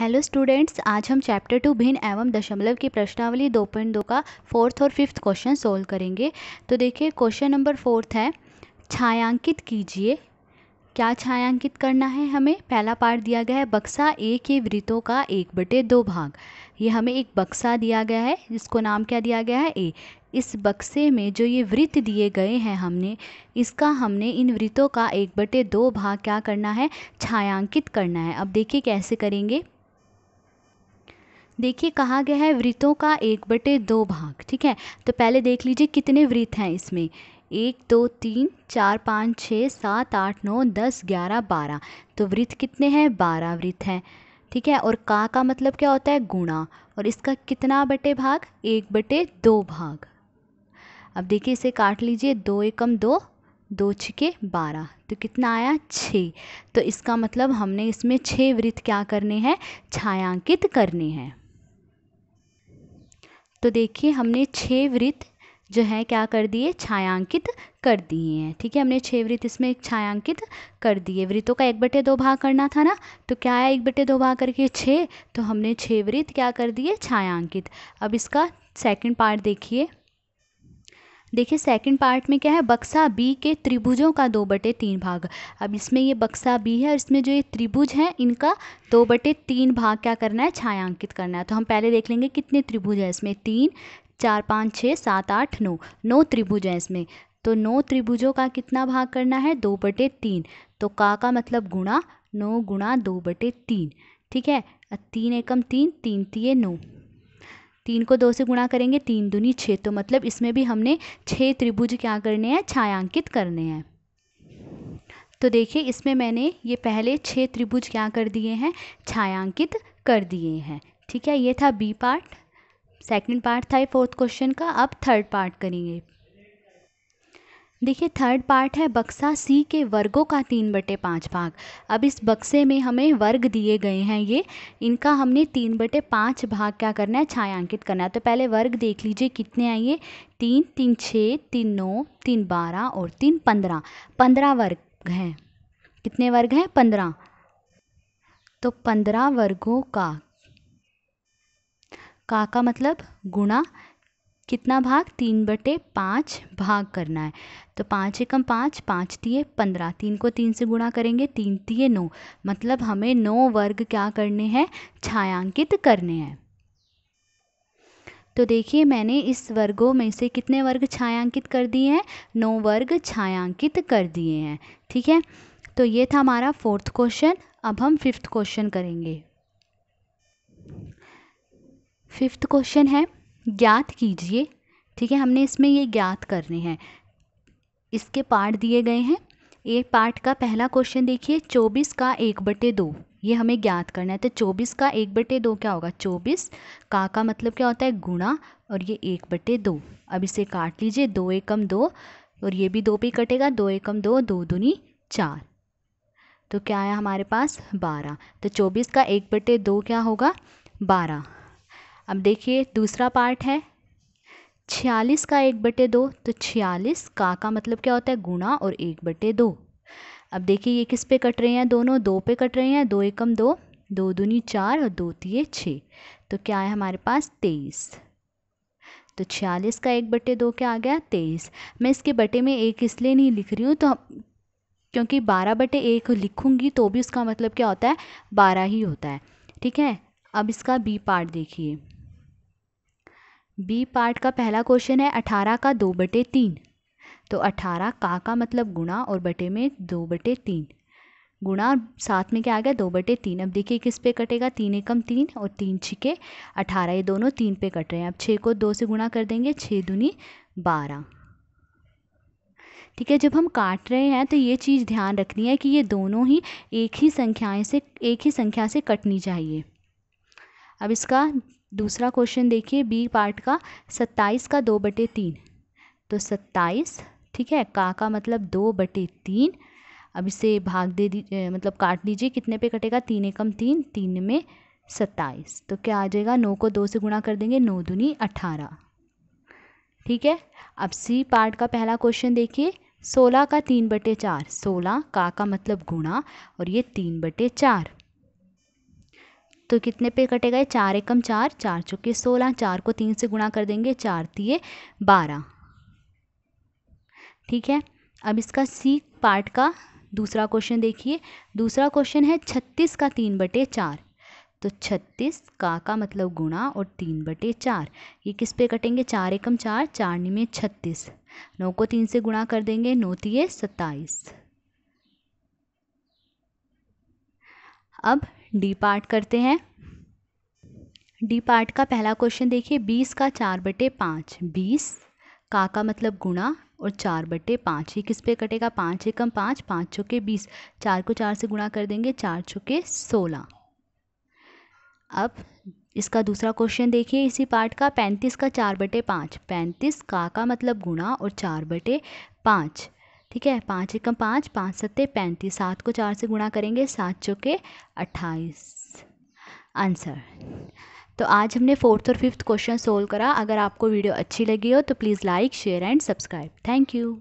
hello students आज हम chapter two भिन्न एवं दशमलव की प्रश्नावली दो पॉइंट दो का फोर्थ और फिफ्थ क्वेश्चन सोल्व करेंगे तो देखिए क्वेश्चन नंबर फोर्थ है छायांकित कीजिए क्या छायांकित करना है हमें पहला पार्ट दिया गया है बक्सा ए के वृत्तों का एक बटे दो भाग ये हमें एक बक्सा दिया गया है जिसको नाम क्या दिया गया है ए इस बक्से में जो ये वृत्त दिए गए हैं हमने इसका हमने इन वृत्तों का एक बटे दो भाग क्या करना है छायांकित करना है अब देखिए कैसे करेंगे देखिए कहा गया है वृत्तों का एक बटे दो भाग ठीक है तो पहले देख लीजिए कितने वृत्त हैं इसमें एक दो तीन चार पाँच छः सात आठ नौ दस ग्यारह बारह तो वृत्त कितने हैं बारह वृत्त हैं ठीक है और का का मतलब क्या होता है गुणा और इसका कितना बटे भाग एक बटे दो भाग अब देखिए इसे काट लीजिए दो एकम दो दो छिके बारह तो कितना आया छः तो इसका मतलब हमने इसमें छः वृत्त क्या करने हैं छायांकित करने हैं तो देखिए हमने छः वृत्त जो है क्या कर दिए छायांकित कर दिए हैं ठीक है हमने छः वृत्त इसमें छायांकित कर दिए वृत्तों का एक बटे दो भाग करना था ना तो क्या है एक बटे दो भाग करके छः तो हमने छः वृत्त क्या कर दिए छायांकित अब इसका सेकंड पार्ट देखिए देखिए सेकंड पार्ट में क्या है बक्सा बी के त्रिभुजों का दो बटे तीन भाग अब इसमें ये बक्सा बी है और इसमें जो ये त्रिभुज हैं इनका दो बटे तीन भाग क्या करना है छायांकित करना है तो हम पहले देख लेंगे कितने त्रिभुज हैं इसमें तीन चार पाँच छः सात आठ नौ नौ त्रिभुज हैं इसमें तो नौ त्रिभुजों का कितना भाग करना है दो बटे तीन तो का का मतलब गुणा नौ गुणा दो बटे तीन ठीक है तीन एकम तीन तीन तीय नौ तीन को दो से गुणा करेंगे तीन दुनी छः तो मतलब इसमें भी हमने छः त्रिभुज क्या करने हैं छायांकित करने हैं तो देखिए इसमें मैंने ये पहले छः त्रिभुज क्या कर दिए हैं छायांकित कर दिए हैं ठीक है ये था बी पार्ट सेकंड पार्ट था ये फोर्थ क्वेश्चन का अब थर्ड पार्ट करेंगे देखिए थर्ड पार्ट है बक्सा सी के वर्गों का तीन बटे पाँच भाग अब इस बक्से में हमें वर्ग दिए गए हैं ये इनका हमने तीन बटे पाँच भाग क्या करना है छायांकित करना है तो पहले वर्ग देख लीजिए कितने हैं ये तीन तीन छः तीन नौ तीन बारह और तीन पंद्रह पंद्रह वर्ग हैं कितने वर्ग हैं पंद्रह तो पंद्रह वर्गों का का का मतलब गुणा कितना भाग तीन बटे पाँच भाग करना है तो पाँच एकम पाँच पाँच दिए पंद्रह तीन को तीन से गुणा करेंगे तीन तीये नौ मतलब हमें नौ वर्ग क्या करने हैं छायांकित करने हैं तो देखिए मैंने इस वर्गों में से कितने वर्ग छायांकित कर दिए हैं नौ वर्ग छायांकित कर दिए हैं ठीक है तो ये था हमारा फोर्थ क्वेश्चन अब हम फिफ्थ क्वेश्चन करेंगे फिफ्थ क्वेश्चन है ज्ञात कीजिए ठीक है हमने इसमें ये ज्ञात करने हैं इसके पार्ट दिए गए हैं ये पार्ट का पहला क्वेश्चन देखिए चौबीस का एक बटे दो ये हमें ज्ञात करना है तो चौबीस का एक बटे दो क्या होगा चौबीस का का मतलब क्या होता है गुणा और ये एक बटे दो अब इसे काट लीजिए दो एकम दो और ये भी दो पे कटेगा दो एकम दो दो दूनी चार तो क्या आया हमारे पास बारह तो चौबीस का एक बटे दो क्या होगा बारह अब देखिए दूसरा पार्ट है छियालीस का एक बटे दो तो छियालीस का का मतलब क्या होता है गुणा और एक बटे दो अब देखिए ये किस पे कट रहे हैं दोनों दो पे कट रहे हैं दो एकम दो दो दूनी चार और दो तीये छः तो क्या है हमारे पास तेईस तो छियालीस का एक बटे दो क्या आ गया तेईस मैं इसके बटे में एक इसलिए नहीं लिख रही हूँ तो क्योंकि बारह बटे एक लिखूँगी तो भी उसका मतलब क्या होता है बारह ही होता है ठीक है अब इसका बी पार्ट देखिए बी पार्ट का पहला क्वेश्चन है अठारह का दो बटे तीन तो अठारह का का मतलब गुणा और बटे में दो बटे तीन गुणा साथ में क्या आ गया दो बटे तीन अब देखिए किस पे कटेगा तीन एकम तीन और तीन छिके अठारह ये दोनों तीन पे कट रहे हैं अब छः को दो से गुणा कर देंगे छः दुनी बारह ठीक है जब हम काट रहे हैं तो ये चीज़ ध्यान रखनी है कि ये दोनों ही एक ही संख्याएँ से एक ही संख्या से कटनी चाहिए अब इसका दूसरा क्वेश्चन देखिए बी पार्ट का सत्ताईस का दो बटे तीन तो सत्ताईस ठीक है का का मतलब दो बटे तीन अब इसे भाग दे दी मतलब काट दीजिए कितने पे कटेगा तीन एकम तीन तीन में सत्ताईस तो क्या आ जाएगा नौ को दो से गुणा कर देंगे नौ दुनी अठारह ठीक है अब सी पार्ट का पहला क्वेश्चन देखिए सोलह का तीन बटे चार सोलह का का मतलब गुणा और ये तीन बटे चार तो कितने पे कटेगा ये चार एकम चार चार चौके सोलह चार को तीन से गुणा कर देंगे चार तीये बारह ठीक है अब इसका सी पार्ट का दूसरा क्वेश्चन देखिए दूसरा क्वेश्चन है छत्तीस का तीन बटे चार तो छत्तीस का का मतलब गुणा और तीन बटे चार ये किस पे कटेंगे चार एकम चार चार निमे छत्तीस नौ को तीन से गुणा कर देंगे नौ तीय सत्ताईस अब डी पार्ट करते हैं डी पार्ट का पहला क्वेश्चन देखिए बीस का चार बटे पाँच बीस का का मतलब गुणा और चार बटे पाँच ये किस पे कटेगा पाँच एकम पाँच पाँच चौके बीस चार को चार से गुणा कर देंगे चार चौके सोलह अब इसका दूसरा क्वेश्चन देखिए इसी पार्ट का पैंतीस का चार बटे पाँच पैंतीस का का मतलब गुणा और चार बटे पाँच ठीक है पाँच एकम पाँच पाँच सत्ते पैंतीस सात को चार से गुणा करेंगे सात चौके अट्ठाईस आंसर तो आज हमने फोर्थ और फिफ्थ क्वेश्चन सोल्व करा अगर आपको वीडियो अच्छी लगी हो तो please like share and subscribe thank you